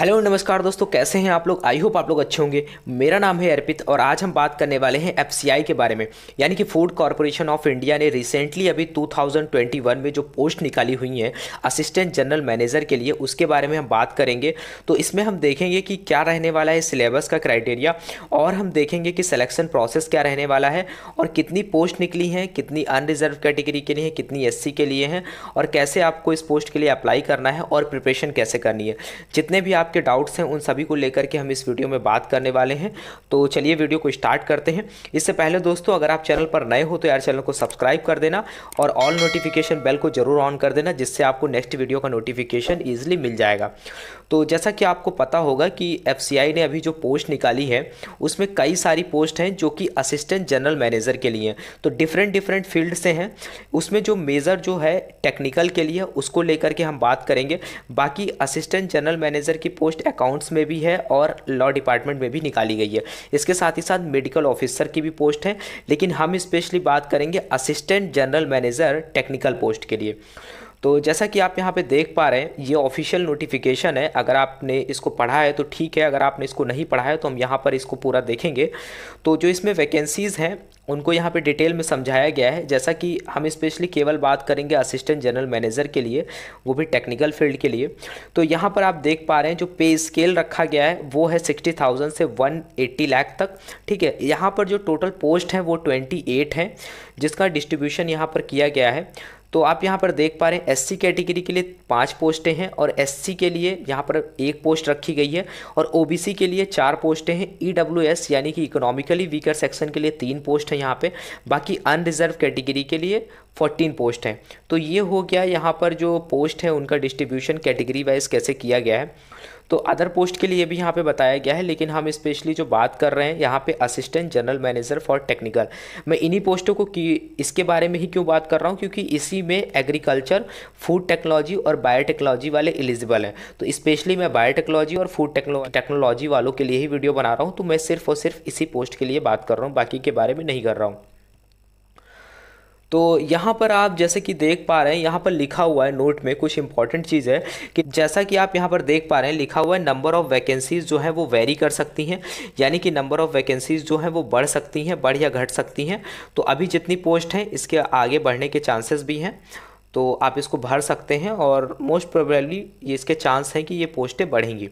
hello नमस्कार दोस्तों कैसे हैं आप लोग आई होप आप लोग अच्छे होंगे मेरा नाम है अर्पित और आज हम बात करने वाले हैं एफ के बारे में यानी कि फूड कॉरपोरेशन ऑफ इंडिया ने रिसेंटली अभी 2021 में जो पोस्ट निकाली हुई है असिस्टेंट जनरल मैनेजर के लिए उसके बारे में हम बात करेंगे तो इसमें हम देखेंगे कि क्या रहने वाला है सिलेबस का क्राइटेरिया और हम देखेंगे कि सलेक्शन प्रोसेस क्या रहने वाला है और कितनी पोस्ट निकली हैं कितनी अनरिजर्व कैटेगरी के लिए हैं कितनी एस के लिए हैं और कैसे आपको इस पोस्ट के लिए अप्लाई करना है और प्रिपरेशन कैसे करनी है जितने भी आप आपके डाउट्स हैं उन सभी को लेकर के हम इस वीडियो में बात करने वाले हैं तो चलिए वीडियो को स्टार्ट करते हैं इससे पहले दोस्तों अगर आप चैनल पर नए हो तो यार चैनल को सब्सक्राइब कर देना और ऑल नोटिफिकेशन बेल को जरूर ऑन कर देना जिससे आपको नेक्स्ट वीडियो का नोटिफिकेशन ईजिली मिल जाएगा तो जैसा कि आपको पता होगा कि एफ ने अभी जो पोस्ट निकाली है उसमें कई सारी पोस्ट हैं जो कि असिस्टेंट जनरल मैनेजर के लिए तो डिफरेंट डिफरेंट फील्ड से हैं उसमें जो मेज़र जो है टेक्निकल के लिए उसको लेकर के हम बात करेंगे बाकी असिस्टेंट जनरल मैनेजर की पोस्ट अकाउंट्स में भी है और लॉ डिपार्टमेंट में भी निकाली गई है इसके साथ ही साथ मेडिकल ऑफिसर की भी पोस्ट है लेकिन हम स्पेशली बात करेंगे assistant general manager technical post के लिए तो जैसा कि आप यहाँ पे देख पा रहे हैं ये ऑफिशियल नोटिफिकेशन है अगर आपने इसको पढ़ा है तो ठीक है अगर आपने इसको नहीं पढ़ा है तो हम यहाँ पर इसको पूरा देखेंगे तो जो इसमें वैकेंसीज़ हैं उनको यहाँ पे डिटेल में समझाया गया है जैसा कि हम स्पेशली केवल बात करेंगे असिस्टेंट जनरल मैनेजर के लिए वो भी टेक्निकल फील्ड के लिए तो यहाँ पर आप देख पा रहे हैं जो पे स्केल रखा गया है वो है सिक्सटी थाउजेंड से वन एट्टी लाख तक ठीक है यहाँ पर जो टोटल पोस्ट हैं वो ट्वेंटी एट हैं जिसका डिस्ट्रीब्यूशन यहाँ पर किया गया है तो आप यहाँ पर देख पा रहे हैं एससी कैटेगरी के लिए पाँच पोस्टें हैं और एससी के लिए यहाँ पर एक पोस्ट रखी गई है और ओबीसी के लिए चार पोस्टें हैं ईडब्ल्यूएस e यानी कि इकोनॉमिकली वीकर सेक्शन के लिए तीन पोस्ट हैं यहाँ पे बाकी अनरिजर्व कैटेगरी के लिए फोर्टीन पोस्ट हैं तो ये हो गया यहाँ पर जो पोस्ट है उनका डिस्ट्रीब्यूशन कैटेगरी वाइज कैसे किया गया है तो अदर पोस्ट के लिए भी यहाँ पे बताया गया है लेकिन हम स्पेशली जो बात कर रहे हैं यहाँ पे assistant general manager for technical मैं इन्हीं पोस्टों को की इसके बारे में ही क्यों बात कर रहा हूँ क्योंकि इसी में एग्रीकल्चर फूड टेक्नोलॉजी और बायोटेक्नोलॉजी वाले एलिजिबल हैं तो स्पेशली मैं बायोटेक्नोलॉजी और फूड टेक्नोलॉजी वालों के लिए ही वीडियो बना रहा हूँ तो मैं सिर्फ और सिर्फ इसी पोस्ट के लिए बात कर रहा हूँ बाकी के बारे में नहीं कर रहा हूँ तो यहाँ पर आप जैसे कि देख पा रहे हैं यहाँ पर लिखा हुआ है नोट में कुछ इंपॉर्टेंट चीज़ है कि जैसा कि आप यहाँ पर देख पा रहे हैं लिखा हुआ है नंबर ऑफ़ वैकेंसीज़ जो है वो वेरी कर सकती हैं यानी कि नंबर ऑफ़ वैकेंसीज़ जो हैं वो बढ़ सकती हैं बढ़ या घट सकती हैं तो अभी जितनी पोस्ट हैं इसके आगे बढ़ने के चांसेस भी हैं तो आप इसको भर सकते हैं और मोस्ट प्रोबेबली ये इसके चांस हैं कि ये पोस्टें बढ़ेंगी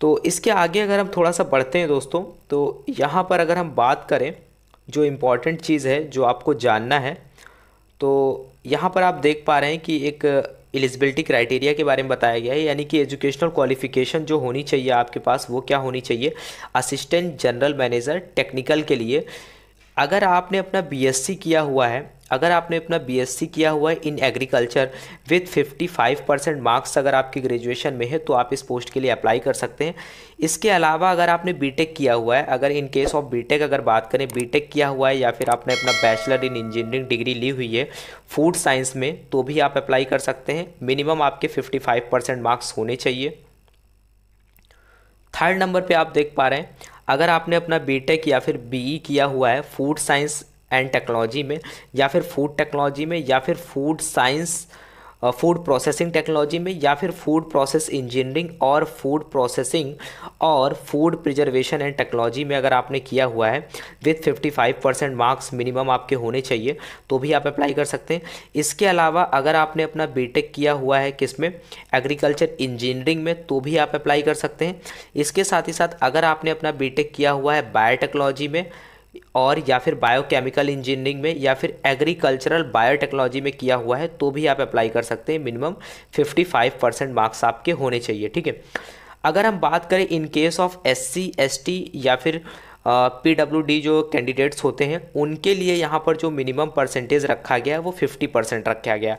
तो इसके आगे अगर हम थोड़ा सा बढ़ते हैं दोस्तों तो यहाँ पर अगर हम बात करें जो इम्पॉर्टेंट चीज़ है जो आपको जानना है तो यहाँ पर आप देख पा रहे हैं कि एक एलिजिबिलिटी क्राइटेरिया के बारे में बताया गया है यानी कि एजुकेशनल क्वालिफिकेशन जो होनी चाहिए आपके पास वो क्या होनी चाहिए असिस्टेंट जनरल मैनेजर टेक्निकल के लिए अगर आपने अपना बीएससी किया हुआ है अगर आपने अपना बीएससी किया हुआ है in agriculture with 55 percent marks अगर आपकी ग्रेजुएशन में है तो आप इस पोस्ट के लिए अप्लाई कर सकते हैं इसके अलावा अगर आपने बीटेक किया हुआ है अगर इन केस ऑफ बीटेक अगर बात करें बीटेक किया हुआ है या फिर आपने अपना बैचलर इन इंजीनियरिंग डिग्री ली हुई है फूड साइंस में तो भी आप अप्लाई कर सकते हैं मिनिमम आपके फिफ्टी मार्क्स होने चाहिए थर्ड नंबर पर आप देख पा रहे हैं अगर आपने अपना बीटेक या फिर बीई e किया हुआ है फूड साइंस एंड टेक्नोलॉजी में या फिर फूड टेक्नोलॉजी में या फिर food science food processing technology में या फिर फूड प्रोसेस इंजीनियरिंग और फूड प्रोसेसिंग और फूड प्रिजर्वेशन एंड टेक्नोलॉजी में अगर आपने किया हुआ है विथ 55 परसेंट मार्क्स मिनिमम आपके होने चाहिए तो भी आप अप्लाई कर सकते हैं इसके अलावा अगर आपने अपना बीटेक किया हुआ है किस में एग्रीकल्चर इंजीनियरिंग में तो भी आप अप्लाई कर सकते हैं इसके साथ ही साथ अगर आपने अपना बीटेक किया हुआ है बायोटेक्नोलॉजी में और या फिर बायोकेमिकल इंजीनियरिंग में या फिर एग्रीकल्चरल बायोटेक्नोलॉजी में किया हुआ है तो भी आप अप्लाई कर सकते हैं मिनिमम 55 परसेंट मार्क्स आपके होने चाहिए ठीक है अगर हम बात करें in case of S C या फिर पीडब्ल्यूडी जो कैंडिडेट्स होते हैं उनके लिए यहाँ पर जो मिनिमम परसेंटेज रखा गया है वो 50 परसेंट रखा गया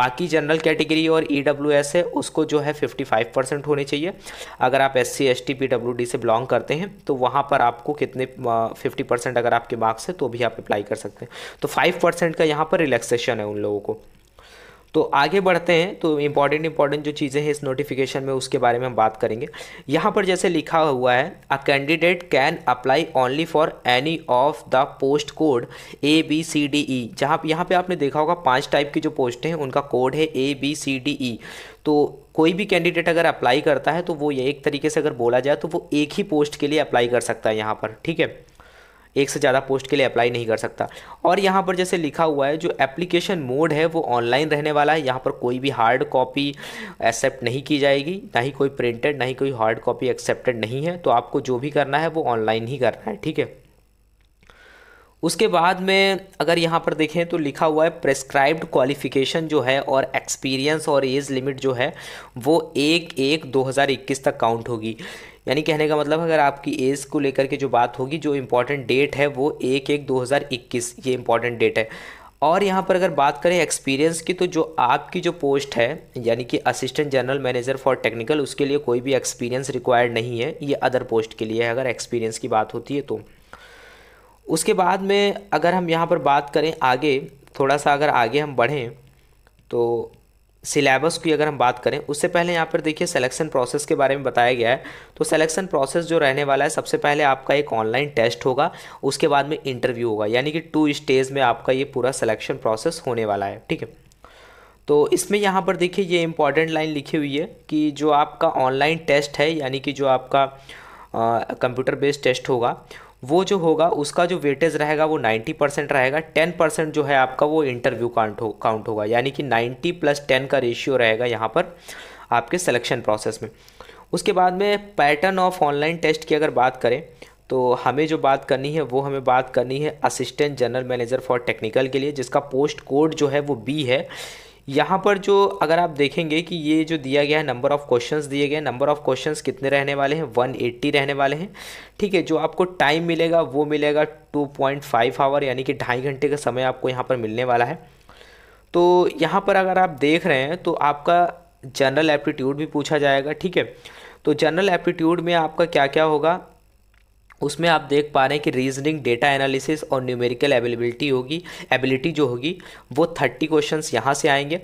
बाकी जनरल कैटेगरी और ई e है उसको जो है 55 परसेंट होने चाहिए अगर आप एस सी एस टी से बिलोंग करते हैं तो वहाँ पर आपको कितने फिफ्टी परसेंट अगर आपके मार्क्स है तो भी आप अप्लाई कर सकते हैं तो फाइव परसेंट का यहाँ पर रिलैक्सेशन है उन लोगों को तो आगे बढ़ते हैं तो इम्पॉर्टेंट इम्पॉर्टेंट जो चीज़ें हैं इस नोटिफिकेशन में उसके बारे में हम बात करेंगे यहाँ पर जैसे लिखा हुआ है a candidate can apply only for any of the post code A B C D E जहाँ यहाँ पे आपने देखा होगा पांच टाइप की जो पोस्ट हैं उनका कोड है ए बी सी डी ई तो कोई भी कैंडिडेट अगर अप्लाई करता है तो वो ये एक तरीके से अगर बोला जाए तो वो एक ही पोस्ट के लिए अप्लाई कर सकता है यहाँ पर ठीक है एक से ज़्यादा पोस्ट के लिए अप्लाई नहीं कर सकता और यहाँ पर जैसे लिखा हुआ है जो एप्लीकेशन मोड है वो ऑनलाइन रहने वाला है यहाँ पर कोई भी हार्ड कॉपी एक्सेप्ट नहीं की जाएगी ना ही कोई प्रिंटेड ना ही कोई हार्ड कॉपी एक्सेप्टेड नहीं है तो आपको जो भी करना है वो ऑनलाइन ही करना है ठीक है उसके बाद में अगर यहाँ पर देखें तो लिखा हुआ है प्रेस्क्राइब्ड क्वालिफिकेशन जो है और एक्सपीरियंस और एज लिमिट जो है वो एक एक 2021 तक काउंट होगी यानी कहने का मतलब अगर आपकी एज को लेकर के जो बात होगी जो इम्पोर्टेंट डेट है वो एक एक 2021 ये इम्पॉर्टेंट डेट है और यहाँ पर अगर बात करें एक्सपीरियंस की तो जो आपकी जो पोस्ट है यानी कि assistant general manager for technical उसके लिए कोई भी एक्सपीरियंस रिक्वायर्ड नहीं है ये अदर पोस्ट के लिए है अगर एक्सपीरियंस की बात होती है तो उसके बाद में अगर हम यहाँ पर बात करें आगे थोड़ा सा अगर आगे हम बढ़ें तो सिलेबस की अगर हम बात करें उससे पहले यहाँ पर देखिए सिलेक्शन प्रोसेस के बारे में बताया गया है तो सिलेक्शन प्रोसेस जो रहने वाला है सबसे पहले आपका एक ऑनलाइन टेस्ट होगा उसके बाद में इंटरव्यू होगा यानी कि टू स्टेज में आपका ये पूरा सिलेक्शन प्रोसेस होने वाला है ठीक है तो इसमें यहाँ पर देखिए ये इंपॉर्टेंट लाइन लिखी हुई है कि जो आपका ऑनलाइन टेस्ट है यानी कि जो आपका कंप्यूटर बेस्ड टेस्ट होगा वो जो होगा उसका जो वेटेज रहेगा वो 90 परसेंट रहेगा 10 परसेंट जो है आपका वो इंटरव्यू काउंट हो काउंट होगा यानी कि 90 प्लस 10 का रेशियो रहेगा यहाँ पर आपके सिलेक्शन प्रोसेस में उसके बाद में पैटर्न ऑफ ऑनलाइन टेस्ट की अगर बात करें तो हमें जो बात करनी है वो हमें बात करनी है assistant general manager for technical के लिए जिसका पोस्ट कोड जो है वो बी है यहाँ पर जो अगर आप देखेंगे कि ये जो दिया गया है नंबर ऑफ़ क्वेश्चंस दिए गए नंबर ऑफ़ क्वेश्चंस कितने रहने वाले हैं 180 रहने वाले हैं ठीक है जो आपको टाइम मिलेगा वो मिलेगा 2.5 पॉइंट आवर यानी कि ढाई घंटे का समय आपको यहाँ पर मिलने वाला है तो यहाँ पर अगर आप देख रहे हैं तो आपका जनरल एप्टीट्यूड भी पूछा जाएगा ठीक है तो जनरल एप्टीट्यूड में आपका क्या क्या होगा उसमें आप देख पा रहे हैं कि रीजनिंग डेटा एनालिसिस और न्यूमेरिकल एबिलिबिलिटी होगी एबिलिटी जो होगी वो थर्टी क्वेश्चन यहाँ से आएंगे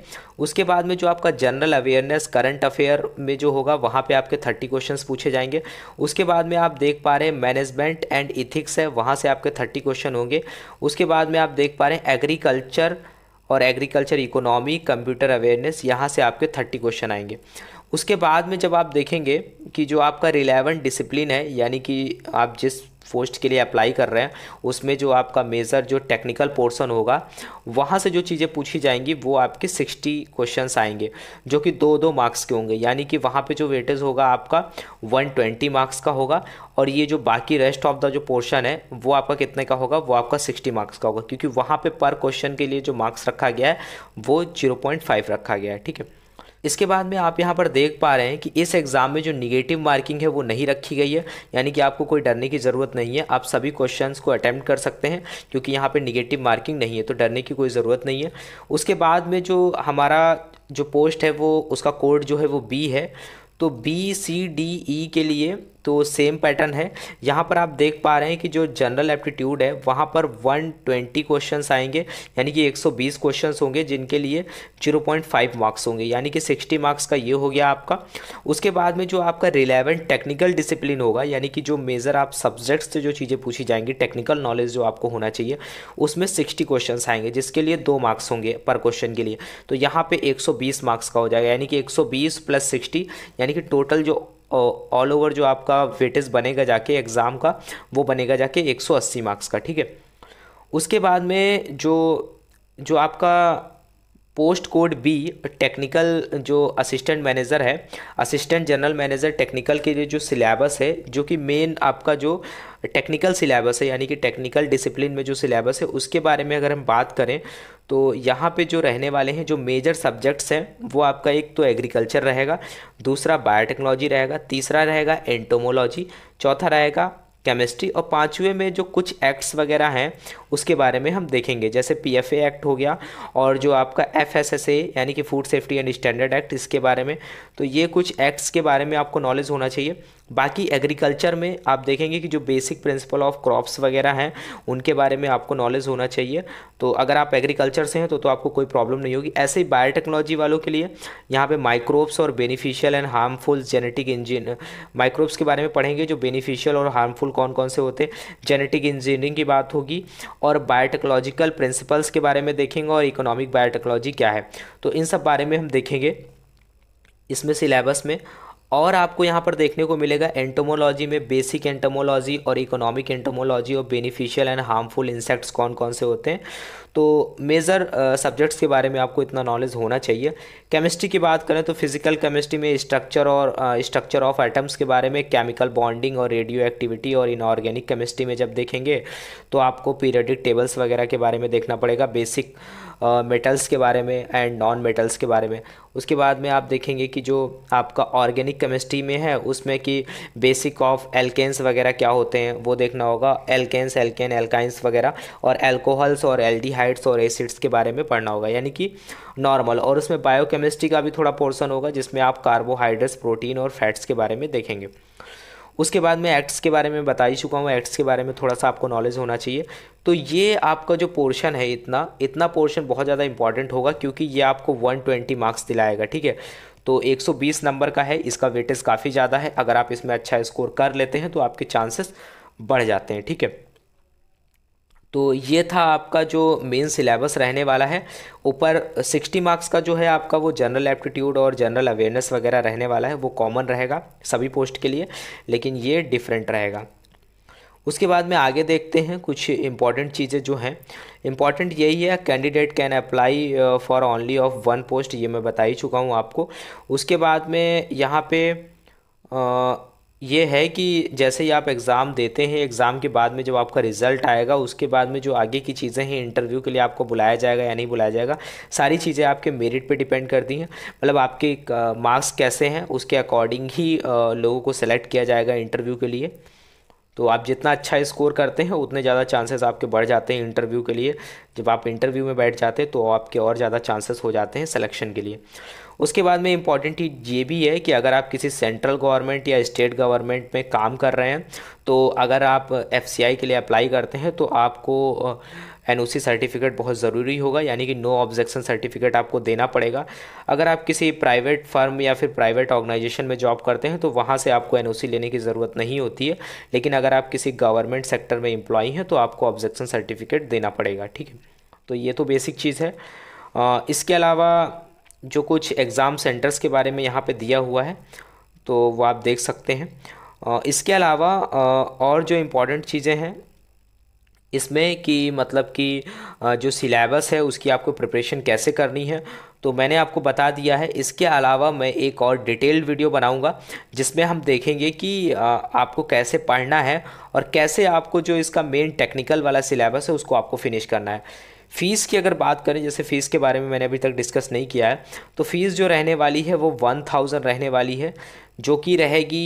उसके बाद में जो आपका जनरल अवेयरनेस करंट अफेयर में जो होगा वहाँ पे आपके थर्टी क्वेश्चन पूछे जाएंगे उसके बाद में आप देख पा रहे हैं मैनेजमेंट एंड इथिक्स है वहाँ से आपके थर्टी क्वेश्चन होंगे उसके बाद में आप देख पा रहे हैं एग्रीकल्चर और एग्रीकल्चर इकोनॉमी कंप्यूटर अवेयरनेस यहाँ से आपके थर्टी क्वेश्चन आएंगे उसके बाद में जब आप देखेंगे कि जो आपका रिलेवेंट डिसिप्लिन है यानी कि आप जिस पोस्ट के लिए अप्लाई कर रहे हैं उसमें जो आपका मेजर जो टेक्निकल पोर्शन होगा वहाँ से जो चीज़ें पूछी जाएंगी वो आपके सिक्सटी क्वेश्चंस आएंगे जो कि दो दो मार्क्स के होंगे यानी कि वहाँ पे जो वेटेज होगा आपका वन ट्वेंटी मार्क्स का होगा और ये जो बाकी रेस्ट ऑफ द जो पोर्शन है वो आपका कितने का होगा वो आपका सिक्सटी मार्क्स का होगा क्योंकि वहाँ पर पर क्वेश्चन के लिए जो मार्क्स रखा गया है वो जीरो पॉइंट फाइव रखा गया है ठीक है इसके बाद में आप यहाँ पर देख पा रहे हैं कि इस एग्ज़ाम में जो निगेटिव मार्किंग है वो नहीं रखी गई है यानी कि आपको कोई डरने की ज़रूरत नहीं है आप सभी क्वेश्चंस को अटैम्प्ट कर सकते हैं क्योंकि यहाँ पर निगेटिव मार्किंग नहीं है तो डरने की कोई ज़रूरत नहीं है उसके बाद में जो हमारा जो पोस्ट है वो उसका कोड जो है वो बी है तो बी सी डी ई के लिए तो सेम पैटर्न है यहाँ पर आप देख पा रहे हैं कि जो जनरल एप्टीट्यूड है वहाँ पर 120 क्वेश्चन आएंगे यानी कि 120 क्वेश्चंस होंगे जिनके लिए 0.5 मार्क्स होंगे यानी कि 60 मार्क्स का ये हो गया आपका उसके बाद में जो आपका रिलेवेंट टेक्निकल डिसिप्लिन होगा यानी कि जो मेजर आप सब्जेक्ट्स से जो चीज़ें पूछी जाएंगी टेक्निकल नॉलेज जो आपको होना चाहिए उसमें सिक्सटी क्वेश्चन आएंगे जिसके लिए दो मार्क्स होंगे पर क्वेश्चन के लिए तो यहाँ पर एक मार्क्स का हो जाएगा यानी कि एक प्लस सिक्सटी यानी कि टोटल जो ऑल ओवर जो आपका वेटेज बनेगा जाके एग्ज़ाम का वो बनेगा जाके 180 मार्क्स का ठीक है उसके बाद में जो जो आपका पोस्ट कोड बी टेक्निकल जो असिस्टेंट मैनेजर है असिस्टेंट जनरल मैनेजर टेक्निकल के लिए जो सिलेबस है जो कि मेन आपका जो टेक्निकल सिलेबस है यानी कि टेक्निकल डिसिप्लिन में जो सिलेबस है उसके बारे में अगर हम बात करें तो यहाँ पे जो रहने वाले हैं जो मेजर सब्जेक्ट्स हैं वो आपका एक तो एग्रीकल्चर रहेगा दूसरा बायोटेक्नोलॉजी रहेगा तीसरा रहेगा एंटोमोलॉजी चौथा रहेगा केमिस्ट्री और पाँचवें में जो कुछ एक्ट्स वगैरह हैं उसके बारे में हम देखेंगे जैसे पी एफ एक्ट हो गया और जो आपका एफ एस एस ए यानी कि food safety and standard act इसके बारे में तो ये कुछ एक्ट्स के बारे में आपको नॉलेज होना चाहिए बाकी एग्रीकल्चर में आप देखेंगे कि जो बेसिक प्रिंसिपल ऑफ क्रॉप्स वगैरह हैं उनके बारे में आपको नॉलेज होना चाहिए तो अगर आप एग्रीकल्चर से हैं तो, तो आपको कोई प्रॉब्लम नहीं होगी ऐसे ही बायोटेक्नोलॉजी वालों के लिए यहाँ पे माइक्रोब्स और beneficial and harmful genetic engineered microbes के बारे में पढ़ेंगे जो बेनिफिशियल और हार्मफुल कौन कौन से होते हैं जेनेटिक इंजीनियरिंग की बात होगी और बायोटेक्नोलॉजिकल प्रिंसिपल्स के बारे में देखेंगे और इकोनॉमिक बायोटेक्नोलॉजी क्या है तो इन सब बारे में हम देखेंगे इसमें सिलेबस में और आपको यहाँ पर देखने को मिलेगा एंटोमोलॉजी में बेसिक एंटोमोलॉजी और इकोनॉमिक एंटोमोलॉजी और बेनिफिशियल एंड हार्मफुल इंसेक्ट्स कौन कौन से होते हैं तो मेजर सब्जेक्ट्स के बारे में आपको इतना नॉलेज होना चाहिए केमिस्ट्री की बात करें तो फिजिकल केमिस्ट्री में स्ट्रक्चर और स्ट्रक्चर ऑफ एटम्स के बारे में केमिकल बॉन्डिंग और रेडियो एक्टिविटी और इनऑर्गेनिक केमिस्ट्री में जब देखेंगे तो आपको पीरियडिक टेबल्स वगैरह के बारे में देखना पड़ेगा बेसिक मेटल्स के बारे में एंड नॉन मेटल्स के बारे में उसके बाद में आप देखेंगे कि जो आपका ऑर्गेनिक केमिस्ट्री में है उसमें कि बेसिक ऑफ एल्केन्स वगैरह क्या होते हैं वो देखना होगा एल्केन्स एल्केन एल्काइंस वगैरह और एल्कोहल्स और एल्डिहाइड एल्डिहाइड्स और एसिड्स के बारे में पढ़ना होगा यानी कि नॉर्मल और उसमें बायोकेमिस्ट्री का भी थोड़ा पोर्सन होगा जिसमें आप कार्बोहाइड्रेट्स प्रोटीन और फैट्स के बारे में देखेंगे उसके बाद मैं एक्ट्स के बारे में बता ही चुका हूँ एक्ट्स के बारे में थोड़ा सा आपको नॉलेज होना चाहिए तो ये आपका जो पोर्शन है इतना इतना पोर्शन बहुत ज़्यादा इंपॉर्टेंट होगा क्योंकि ये आपको 120 मार्क्स दिलाएगा ठीक है तो 120 नंबर का है इसका वेटेज काफ़ी ज़्यादा है अगर आप इसमें अच्छा स्कोर कर लेते हैं तो आपके चांसेस बढ़ जाते हैं ठीक है तो ये था आपका जो मेन सिलेबस रहने वाला है ऊपर 60 मार्क्स का जो है आपका वो जनरल एप्टीट्यूड और जनरल अवेयरनेस वगैरह रहने वाला है वो कॉमन रहेगा सभी पोस्ट के लिए लेकिन ये डिफरेंट रहेगा उसके बाद में आगे देखते हैं कुछ इंपॉर्टेंट चीज़ें जो हैं इंपॉर्टेंट यही है candidate can apply for only of one post ये मैं बता ही चुका हूँ आपको उसके बाद में यहाँ पे आ, uh, ये है कि जैसे ही आप एग्ज़ाम देते हैं एग्ज़ाम के बाद में जब आपका रिज़ल्ट आएगा उसके बाद में जो आगे की चीज़ें हैं इंटरव्यू के लिए आपको बुलाया जाएगा या नहीं बुलाया जाएगा सारी चीज़ें आपके मेरिट पे डिपेंड करती हैं मतलब आपके मार्क्स कैसे हैं उसके अकॉर्डिंग ही लोगों को सेलेक्ट किया जाएगा इंटरव्यू के लिए तो आप जितना अच्छा स्कोर करते हैं उतने ज़्यादा चांसेस आपके बढ़ जाते हैं इंटरव्यू के लिए जब आप इंटरव्यू में बैठ जाते हैं तो आपके और ज़्यादा चांसेस हो जाते हैं सिलेक्शन के लिए उसके बाद में इम्पॉर्टेंट चीज़ ये भी है कि अगर आप किसी सेंट्रल गवर्नमेंट या स्टेट गवर्नमेंट में काम कर रहे हैं तो अगर आप एफ के लिए अप्लाई करते हैं तो आपको एन ओ सर्टिफिकेट बहुत ज़रूरी होगा यानी कि नो ऑब्जेक्शन सर्टिफिकेट आपको देना पड़ेगा अगर आप किसी प्राइवेट फर्म या फिर प्राइवेट ऑर्गेनाइजेशन में जॉब करते हैं तो वहाँ से आपको एन लेने की ज़रूरत नहीं होती है लेकिन अगर आप किसी गवर्नमेंट सेक्टर में इम्प्लॉई हैं तो आपको ऑब्जेक्शन सर्टिफिकेट देना पड़ेगा ठीक है तो ये तो बेसिक चीज़ है इसके अलावा जो कुछ एग्ज़ाम सेंटर्स के बारे में यहाँ पे दिया हुआ है तो वो आप देख सकते हैं इसके अलावा और जो इम्पोर्टेंट चीज़ें हैं इसमें कि मतलब कि जो सिलेबस है उसकी आपको प्रिपरेशन कैसे करनी है तो मैंने आपको बता दिया है इसके अलावा मैं एक और डिटेल्ड वीडियो बनाऊंगा जिसमें हम देखेंगे कि आपको कैसे पढ़ना है और कैसे आपको जो इसका मेन टेक्निकल वाला सिलेबस है उसको आपको फिनिश करना है फ़ीस की अगर बात करें जैसे फ़ीस के बारे में मैंने अभी तक डिस्कस नहीं किया है तो फ़ीस जो रहने वाली है वो वन थाउजेंड रहने वाली है जो कि रहेगी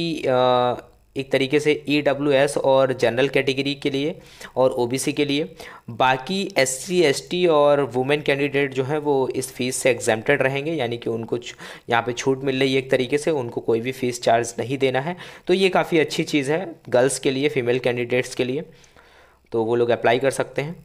एक तरीके से ई डब्ल्यू एस और जनरल कैटेगरी के लिए और ओ बी सी के लिए बाकी एस सी एस टी और वुमेन कैंडिडेट जो हैं वो इस फीस से एग्जेम्प्टेड रहेंगे यानी कि उनको यहाँ पे छूट मिल रही है एक तरीके से उनको कोई भी फ़ीस चार्ज नहीं देना है तो ये काफ़ी अच्छी चीज़ है गर्ल्स के लिए फीमेल कैंडिडेट्स के लिए तो वो लोग अप्लाई कर सकते हैं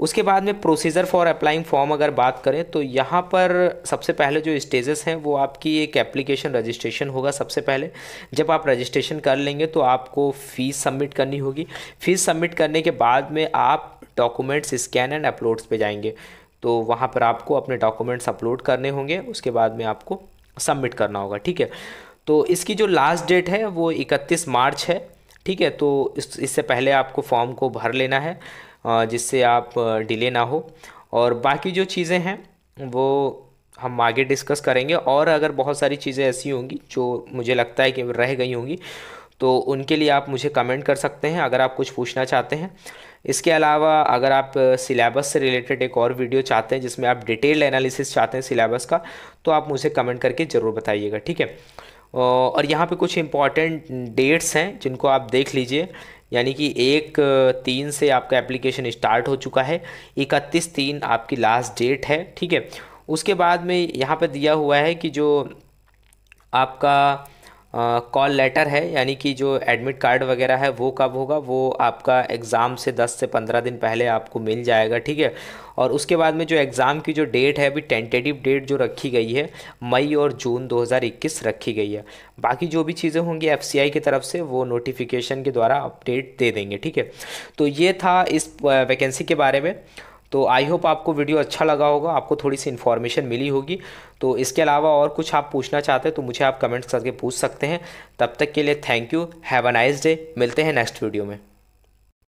उसके बाद में प्रोसीजर फॉर अप्लाइंग फॉर्म अगर बात करें तो यहाँ पर सबसे पहले जो स्टेजेस हैं वो आपकी एक एप्लीकेशन रजिस्ट्रेशन होगा सबसे पहले जब आप रजिस्ट्रेशन कर लेंगे तो आपको फ़ीस सबमिट करनी होगी फ़ीस सबमिट करने के बाद में आप डॉक्यूमेंट्स स्कैन एंड अपलोड्स पे जाएंगे तो वहाँ पर आपको अपने डॉक्यूमेंट्स अपलोड करने होंगे उसके बाद में आपको सबमिट करना होगा ठीक है तो इसकी जो लास्ट डेट है वो इकतीस मार्च है ठीक है तो इससे पहले आपको फॉर्म को भर लेना है जिससे आप डिले ना हो और बाकी जो चीज़ें हैं वो हम आगे डिस्कस करेंगे और अगर बहुत सारी चीज़ें ऐसी होंगी जो मुझे लगता है कि रह गई होंगी तो उनके लिए आप मुझे कमेंट कर सकते हैं अगर आप कुछ पूछना चाहते हैं इसके अलावा अगर आप सिलेबस से रिलेटेड एक और वीडियो चाहते हैं जिसमें आप डिटेल्ड एनालिसिस चाहते हैं सिलेबस का तो आप मुझे कमेंट करके ज़रूर बताइएगा ठीक है और यहाँ पे कुछ इंपॉर्टेंट डेट्स हैं जिनको आप देख लीजिए यानी कि एक तीन से आपका एप्लीकेशन स्टार्ट हो चुका है इकतीस तीन आपकी लास्ट डेट है ठीक है उसके बाद में यहाँ पर दिया हुआ है कि जो आपका कॉल लेटर है यानी कि जो एडमिट कार्ड वगैरह है वो कब होगा वो आपका एग्ज़ाम से 10 से 15 दिन पहले आपको मिल जाएगा ठीक है और उसके बाद में जो एग्ज़ाम की जो डेट है अभी टेंटेटिव डेट जो रखी गई है मई और जून 2021 रखी गई है बाकी जो भी चीज़ें होंगी एफ की तरफ से वो नोटिफिकेशन के द्वारा अपडेट दे देंगे ठीक है तो ये था इस वैकेंसी के बारे में तो आई होप आपको वीडियो अच्छा लगा होगा आपको थोड़ी सी इन्फॉर्मेशन मिली होगी तो इसके अलावा और कुछ आप पूछना चाहते हैं तो मुझे आप कमेंट्स करके पूछ सकते हैं तब तक के लिए thank you have a nice day मिलते हैं नेक्स्ट वीडियो में